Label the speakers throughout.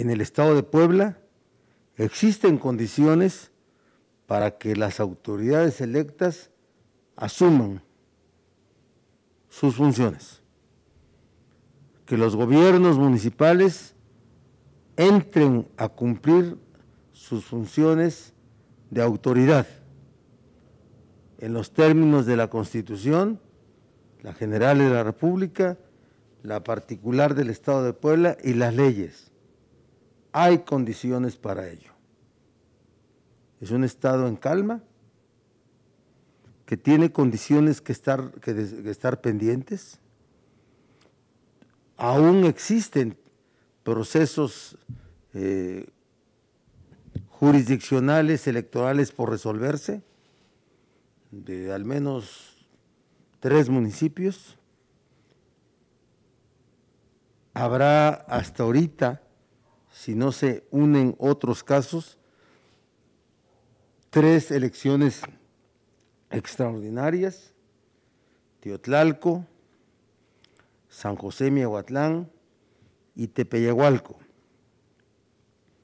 Speaker 1: en el estado de Puebla existen condiciones para que las autoridades electas asuman sus funciones, que los gobiernos municipales entren a cumplir sus funciones de autoridad en los términos de la Constitución, la General de la República, la particular del Estado de Puebla y las leyes hay condiciones para ello. Es un estado en calma que tiene condiciones que estar, que, estar pendientes. Aún existen procesos eh, jurisdiccionales, electorales por resolverse, de al menos tres municipios. Habrá hasta ahorita si no se unen otros casos, tres elecciones extraordinarias, Teotlalco, San José Miahuatlán y Tepeyagualco.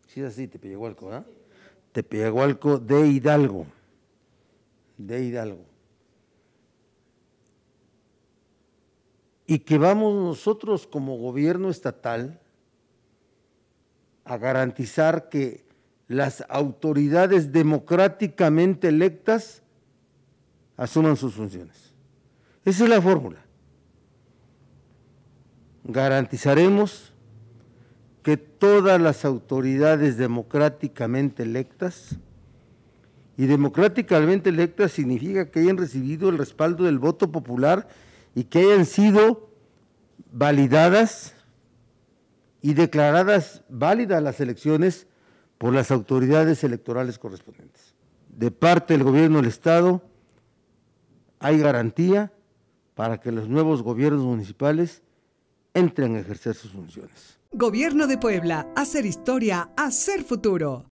Speaker 1: Sí es así, Tepeyagualco, ¿verdad? Tepeyagualco de Hidalgo, de Hidalgo. Y que vamos nosotros como gobierno estatal, a garantizar que las autoridades democráticamente electas asuman sus funciones. Esa es la fórmula. Garantizaremos que todas las autoridades democráticamente electas, y democráticamente electas significa que hayan recibido el respaldo del voto popular y que hayan sido validadas y declaradas válidas las elecciones por las autoridades electorales correspondientes. De parte del gobierno del Estado hay garantía para que los nuevos gobiernos municipales entren a ejercer sus funciones. Gobierno de Puebla, hacer historia, hacer futuro.